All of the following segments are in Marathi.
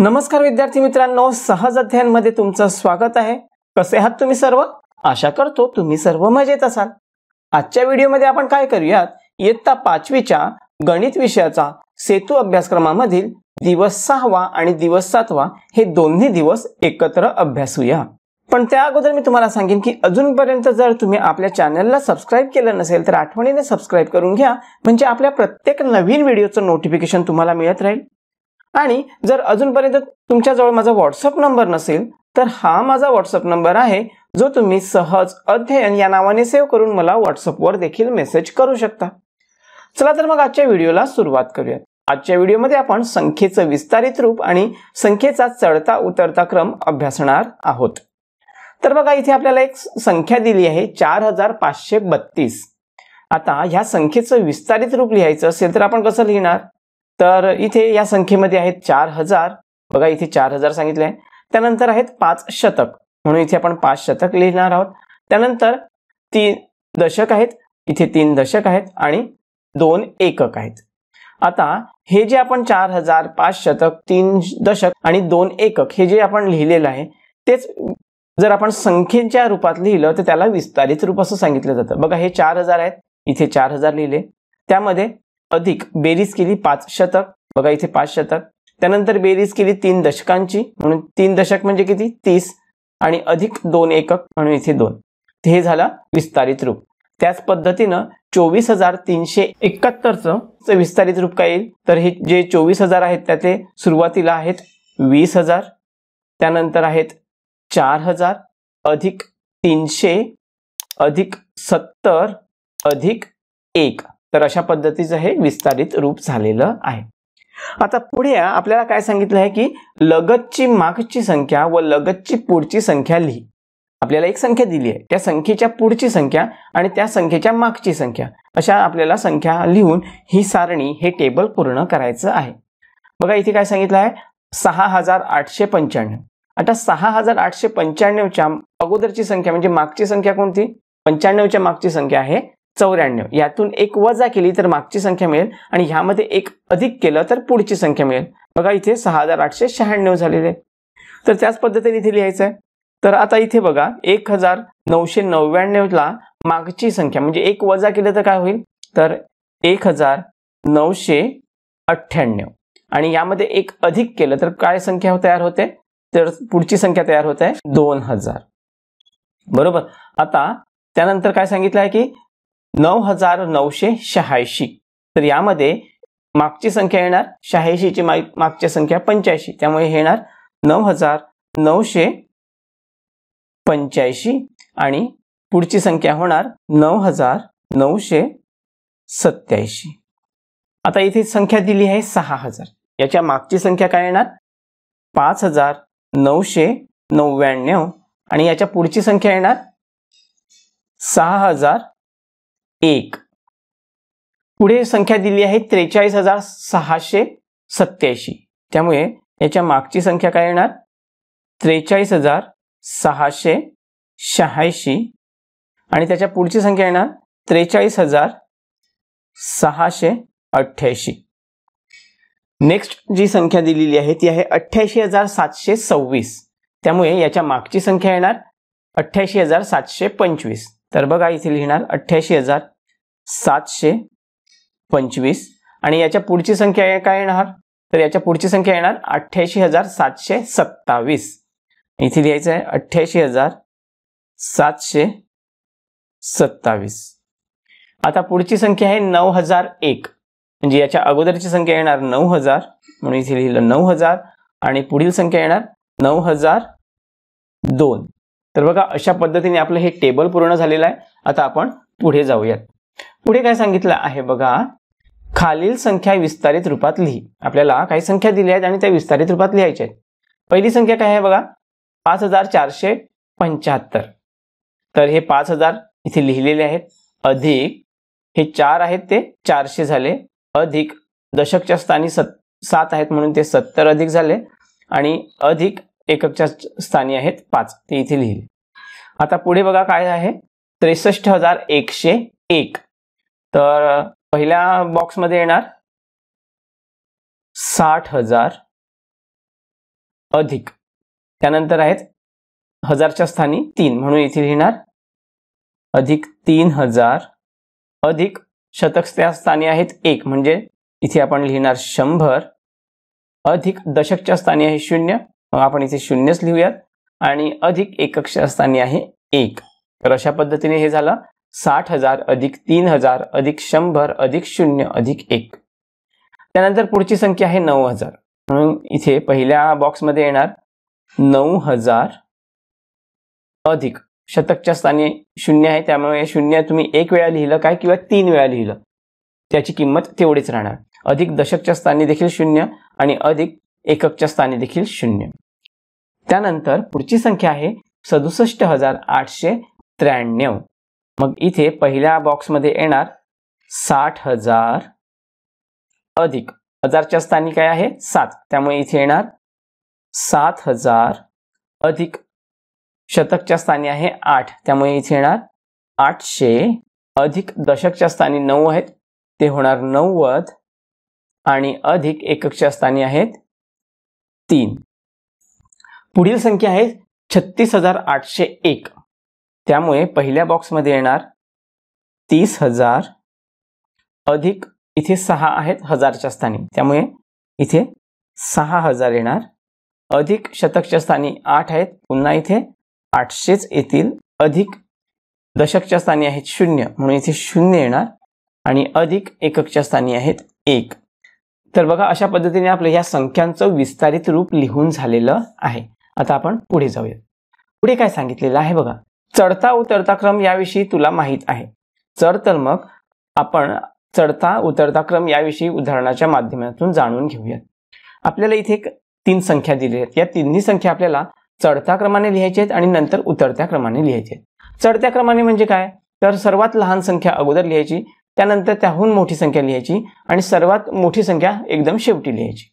नमस्कार विद्यार्थी मित्रांनो सहज मध्ये तुमचं स्वागत आहे कसे आहात तुम्ही सर्व आशा करतो तुम्ही सर्व मजेत असाल आजच्या व्हिडिओमध्ये आपण काय करूयात इयत्ता पाचवीच्या गणित विषयाचा सेतू अभ्यासक्रमामधील दिवस सहावा आणि दिवस सातवा हे दोन्ही दिवस एकत्र अभ्यासूया पण त्या अगोदर मी तुम्हाला सांगेन की अजूनपर्यंत जर तुम्ही आपल्या चॅनलला सबस्क्राईब केलं नसेल तर आठवणीने सबस्क्राईब करून घ्या म्हणजे आपल्या प्रत्येक नवीन व्हिडिओचं नोटिफिकेशन तुम्हाला मिळत राहील आणि जर अजूनपर्यंत तुमच्याजवळ माझा व्हॉट्सअप नंबर नसेल तर हा माझा व्हॉट्सअप नंबर आहे जो तुम्ही सहज अध्ययन या नावाने सेव्ह करून मला व्हॉट्सअपवर देखील मेसेज करू शकता चला तर मग आजच्या व्हिडिओला सुरुवात करूयात आजच्या व्हिडिओमध्ये आपण संख्येचं विस्तारित रूप आणि संख्येचा चढता उतरता क्रम अभ्यासणार आहोत तर बघा इथे आपल्याला एक संख्या दिली आहे चार हजार पाचशे बत्तीस आता ह्या संख्येचं विस्तारित रूप लिहायचं असेल तर आपण कसं लिहिणार तर इथे या संख्येमध्ये आहेत चार हजार बघा इथे चार हजार सांगितले आहे त्यानंतर आहेत पाच शतक म्हणून इथे आपण पाच शतक लिहिणार आहोत त्यानंतर तीन दशक आहेत इथे तीन दशक आहेत आणि दोन एकक आहेत आता हे जे आपण चार हजार पाच शतक तीन दशक आणि दोन एकक हे जे आपण लिहिलेलं आहे तेच जर आपण संख्येच्या रूपात लिहिलं तर त्याला विस्तारित रूप असं सांगितलं जातं बघा हे चार हजार आहेत इथे चार हजार लिहिले त्यामध्ये अधिक बेरीज केली पाच शतक बघा इथे पाच शतक त्यानंतर बेरीज केली तीन दशकांची म्हणून तीन दशक म्हणजे किती तीस आणि अधिक दोन एकक म्हणून इथे दोन हे झालं विस्तारित रूप त्याच पद्धतीनं चोवीस हजार तीनशे एकाहत्तरचं विस्तारित रूप काय येईल तर हे जे चोवीस हजार आहेत त्याचे सुरुवातीला आहेत वीस हजार त्यानंतर आहेत चार हजार अधिक तीनशे अधिक सत्तर अधिक एक तर अशा पद्धतीचं हे विस्तारित रूप झालेलं आहे आता पुढे आपल्याला काय सांगितलं आहे की लगतची मागची संख्या व लगतची पुढची संख्या लिही आपल्याला एक संख्या दिली आहे त्या संख्येच्या पुढची संख्या आणि त्या संख्येच्या मागची संख्या अशा आपल्याला संख्या लिहून ही सारणी हे टेबल पूर्ण करायचं आहे बघा इथे काय सांगितलं आहे सहा हजार आठशे पंच्याण्णव आता सहा हजार आठशे पंच्याण्णवच्या अगोदरची संख्या म्हणजे मागची संख्या कोणती पंच्याण्णवच्या मागची संख्या आहे चौऱ्याण्णव यातून एक वजा केली तर मागची संख्या मिळेल आणि ह्यामध्ये एक अधिक केलं तर पुढची संख्या मिळेल बघा इथे सहा हजार आठशे शहाण्णव झालेले तर त्याच पद्धतीने इथे लिहायचं आहे तर आता इथे बघा एक हजार नऊशे नव्याण्णवला मागची संख्या म्हणजे एक वजा केलं तर काय होईल तर एक हजार नऊशे अठ्ठ्याण्णव आणि यामध्ये एक अधिक केलं तर काय संख्या तयार होते तर पुढची संख्या तयार होते दोन हजार बरोबर आता त्यानंतर काय सांगितलं आहे की नऊ हजार नऊशे शहाऐंशी तर यामध्ये मागची संख्या येणार शहाऐंशीची मागची संख्या पंच्याऐंशी त्यामुळे हे येणार नऊ हजार नऊशे पंच्याऐंशी आणि पुढची संख्या होणार नऊ हजार नऊशे सत्याऐंशी आता इथे संख्या दिली आहे सहा हजार याच्या मागची संख्या काय येणार पाच हजार नऊशे नव्याण्णव आणि याच्या पुढची संख्या येणार सहा हजार एक पुढे संख्या दिली आहे त्रेचाळीस हजार सहाशे सत्याऐंशी त्यामुळे याच्या मागची संख्या काय येणार त्रेचाळीस हजार सहाशे शहाऐंशी आणि त्याच्या पुढची संख्या येणार त्रेचाळीस हजार सहाशे अठ्ठ्याऐंशी नेक्स्ट जी संख्या दिलेली आहे ती आहे अठ्ठ्याऐंशी हजार सातशे सव्वीस त्यामुळे याच्या मागची संख्या येणार अठ्ठ्याऐंशी हजार सातशे पंचवीस तर बघा इथे लिहिणार अठ्ठ्याऐंशी हजार सातशे पंचवीस आणि याच्या पुढची संख्या काय येणार तर याच्या पुढची संख्या येणार अठ्ठ्याऐंशी हजार सातशे सत्तावीस इथे लिहायचं आहे अठ्ठ्याऐंशी हजार सातशे सत्तावीस आता पुढची संख्या आहे नऊ हजार एक म्हणजे याच्या अगोदरची संख्या येणार नऊ हजार म्हणून इथे लिहिलं नऊ हजार आणि पुढील संख्या येणार नऊ हजार दोन तर बघा अशा पद्धतीने आपलं हे टेबल पूर्ण झालेलं आहे आता आपण पुढे जाऊयात पुढे काय सांगितलं आहे बघा खालील संख्या विस्तारित रूपात लिही आपल्याला काही संख्या दिल्या आहेत आणि त्या विस्तारित रूपात लिहायच्या आहेत पहिली संख्या काय आहे बघा पाच हजार चारशे तर हे पाच हजार इथे लिहिलेले आहेत अधिक हे चार आहेत ते चारशे झाले अधिक दशकच्या स्थानी सत सात आहेत म्हणून ते सत्तर अधिक झाले आणि अधिक एककच्या स्थानी आहेत पाच ते इथे लिहिले आता पुढे बघा काय आहे त्रेसष्ट हजार एकशे एक तर पहिल्या बॉक्समध्ये येणार साठ हजार अधिक त्यानंतर आहेत हजारच्या स्थानी तीन म्हणून इथे लिहिणार अधिक तीन हजार अधिक शतक त्या स्थानी आहेत एक म्हणजे इथे आपण लिहिणार शंभर अधिक दशकच्या स्थानी आहे शून्य मग आपण इथे शून्यच लिहूयात आणि अधिक स्थानी आहे एक तर अशा पद्धतीने हे झालं साठ हजार अधिक तीन हजार अधिक शंभर अधिक शून्य अधिक एक त्यानंतर पुढची संख्या आहे नऊ हजार म्हणून इथे पहिल्या बॉक्समध्ये येणार नऊ हजार अधिक शतकच्या स्थानी शून्य आहे त्यामुळे शून्य तुम्ही एक वेळा लिहिलं काय किंवा तीन वेळा लिहिलं त्याची किंमत तेवढीच राहणार अधिक दशकच्या स्थानी देखील शून्य आणि अधिक एककच्या स्थानी देखील शून्य त्यानंतर पुढची संख्या आहे सदुसष्ट हजार आठशे त्र्याण्णव मग इथे पहिल्या बॉक्समध्ये येणार साठ हजार अधिक हजारच्या स्थानी काय आहे सात त्यामुळे इथे येणार सात हजार अधिक शतकच्या स्थानी आहे आठ त्यामुळे इथे येणार आठशे अधिक दशकच्या स्थानी नऊ आहेत ते होणार नव्वद आणि अधिक एककच्या स्थानी आहेत तीन पुढील संख्या आहे छत्तीस हजार आठशे एक त्यामुळे पहिल्या बॉक्समध्ये येणार तीस हजार अधिक इथे सहा आहेत हजारच्या स्थानी त्यामुळे इथे सहा हजार येणार अधिक शतकच्या स्थानी आठ आहेत पुन्हा इथे आठशेच येतील अधिक दशकच्या स्थानी आहेत शून्य म्हणून इथे शून्य येणार आणि अधिक एककच्या स्थानी आहेत एक तर बघा अशा पद्धतीने आपलं या संख्यांचं विस्तारित रूप लिहून झालेलं आहे आता आपण पुढे जाऊया पुढे काय सांगितलेलं आहे बघा चढता उतरता क्रम याविषयी तुला माहीत आहे चढ तर मग आपण चढता उतरता क्रम याविषयी उदाहरणाच्या माध्यमातून जाणून घेऊयात आपल्याला इथे एक तीन संख्या दिली आहेत या तिन्ही संख्या आपल्याला चढता क्रमाने लिहायचे आहेत आणि नंतर उतरत्या क्रमाने लिहायचे आहेत चढत्या क्रमाने म्हणजे काय तर सर्वात लहान संख्या अगोदर लिहायची त्यानंतर त्याहून मोठी संख्या लिहायची आणि सर्वात मोठी संख्या एकदम शेवटी लिहायची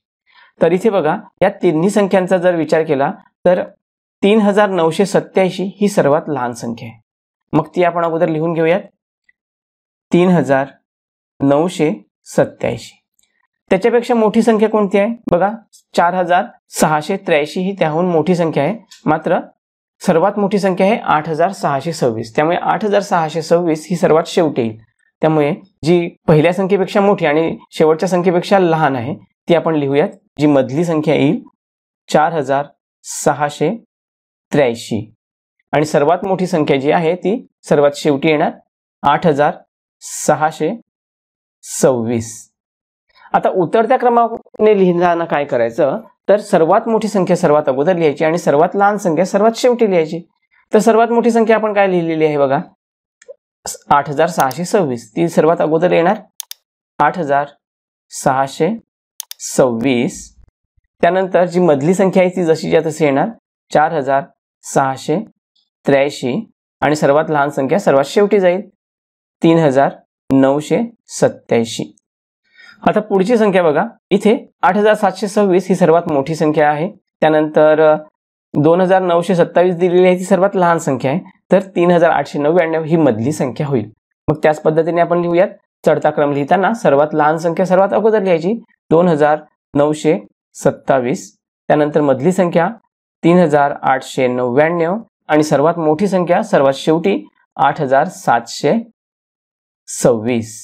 तर इथे बघा या तिन्ही संख्यांचा जर विचार केला तर तीन हजार नऊशे सत्याऐंशी ही सर्वात लहान संख्या आहे मग ती आपण अगोदर लिहून घेऊयात तीन हजार नऊशे सत्याऐंशी त्याच्यापेक्षा मोठी संख्या कोणती आहे बघा चार हजार सहाशे त्र्याऐंशी ही त्याहून मोठी संख्या आहे मात्र सर्वात मोठी संख्या आहे आठ हजार सहाशे सव्वीस त्यामुळे आठ हजार सहाशे सव्वीस ही सर्वात शेवटी येईल त्यामुळे जी पहिल्या संख्येपेक्षा मोठी आणि शेवटच्या संख्येपेक्षा लहान आहे ती आपण लिहूयात जी मधली संख्या येईल चार हजार सहाशे त्र्याऐंशी आणि सर्वात मोठी संख्या जी आहे ती सर्वात शेवटी येणार आठ हजार सहाशे सव्वीस आता उतरत्या क्रमाने लिहिताना काय करायचं तर सर्वात मोठी संख्या सर्वात अगोदर लिहायची आणि सर्वात लहान संख्या सर्वात शेवटी लिहायची तर सर्वात मोठी संख्या आपण काय लिहिलेली आहे बघा आठ हजार सहाशे सव्वीस ती सर्वात अगोदर येणार आठ हजार सहाशे सव्वीस त्यानंतर जी मधली संख्या आहे ती जशी ज्या तशी येणार चार हजार सहाशे त्र्याऐंशी आणि सर्वात लहान संख्या सर्वात शेवटी जाईल तीन हजार नऊशे सत्याऐंशी आता पुढची संख्या बघा इथे आठ हजार सातशे सव्वीस ही सर्वात मोठी संख्या आहे त्यानंतर दोन हजार नऊशे सत्तावीस दिलेली आहे ती सर्वात लहान संख्या आहे तर तीन हजार आठशे नव्याण्णव ही मधली संख्या होईल मग त्याच पद्धतीने आपण लिहूयात चढता क्रम लिहिताना सर्वात लहान संख्या सर्वात अगोदर लिहायची दोन हजार नऊशे सत्तावीस त्यानंतर मधली संख्या तीन हजार आठशे नव्याण्णव आणि सर्वात मोठी संख्या सर्वात शेवटी आठ हजार सातशे सव्वीस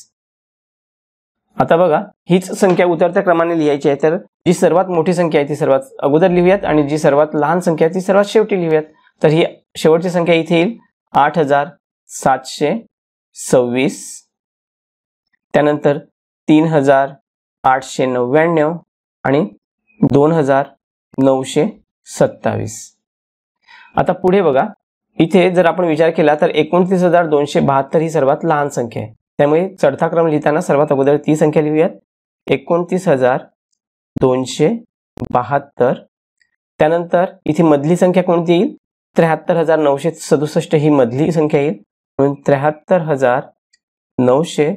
आता बघा हीच संख्या उतरत्या क्रमाने लिहायची आहे तर जी सर्वात मोठी संख्या आहे ती सर्वात अगोदर लिहूयात आणि जी सर्वात लहान संख्या आहे ती सर्वात शेवटी लिहूयात तर ही शेवटची संख्या इथे येईल आठ हजार सातशे सव्वीस त्यानंतर तीन हजार आठशे नव्याण्णव आणि दोन हजार नऊशे सत्तावीस आता पुढे बघा इथे जर आपण विचार केला तर एकोणतीस हजार दोनशे बहात्तर ही सर्वात लहान संख्या आहे त्यामुळे चढता क्रम लिहिताना सर्वात अगोदर ती संख्या लिहूयात एकोणतीस हजार दोनशे बहात्तर त्यानंतर इथे मधली संख्या कोणती येईल त्र्याहत्तर हजार नऊशे सदुसष्ट ही मधली संख्या येईल म्हणून त्र्याहत्तर हजार नऊशे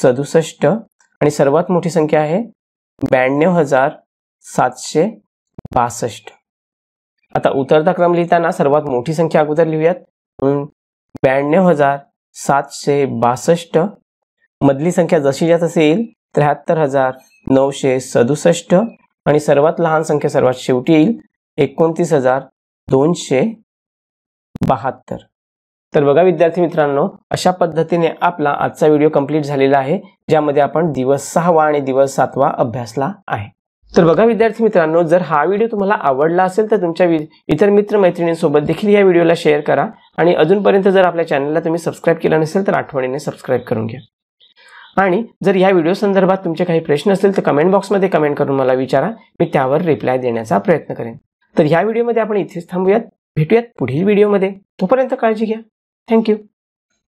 सदुसष्ट आणि सर्वात मोठी संख्या आहे ब्याण्णव हजार सातशे बासष्ट आता उतरता क्रम लिहिताना सर्वात मोठी संख्या अगोदर लिहूयात म्हणून ब्याण्णव हजार सातशे बासष्ट मधली संख्या जशी जात असेल त्र्याहत्तर हजार नऊशे सदुसष्ट आणि सर्वात लहान संख्या सर्वात शेवटी येईल एकोणतीस हजार दोनशे बहात्तर तर बघा विद्यार्थी मित्रांनो अशा पद्धतीने आपला आजचा व्हिडिओ कंप्लीट झालेला आहे ज्यामध्ये आपण दिवस सहावा आणि दिवस सातवा अभ्यासला आहे तर बघा विद्यार्थी मित्रांनो जर हा व्हिडिओ तुम्हाला आवडला असेल तर तुमच्या इतर मित्रमैत्रिणींसोबत देखील या व्हिडिओला शेअर करा आणि अजूनपर्यंत जर आपल्या चॅनलला तुम्ही सबस्क्राईब केलं नसेल तर आठवणीने सबस्क्राईब करून घ्या आणि जर या व्हिडिओ संदर्भात तुमचे काही प्रश्न असतील तर कमेंट बॉक्समध्ये कमेंट करून मला विचारा मी त्यावर रिप्लाय देण्याचा प्रयत्न करेन तर ह्या व्हिडिओमध्ये आपण इथेच थांबूयात भेटूयात पुढील व्हिडिओमध्ये तोपर्यंत काळजी घ्या थँक्यू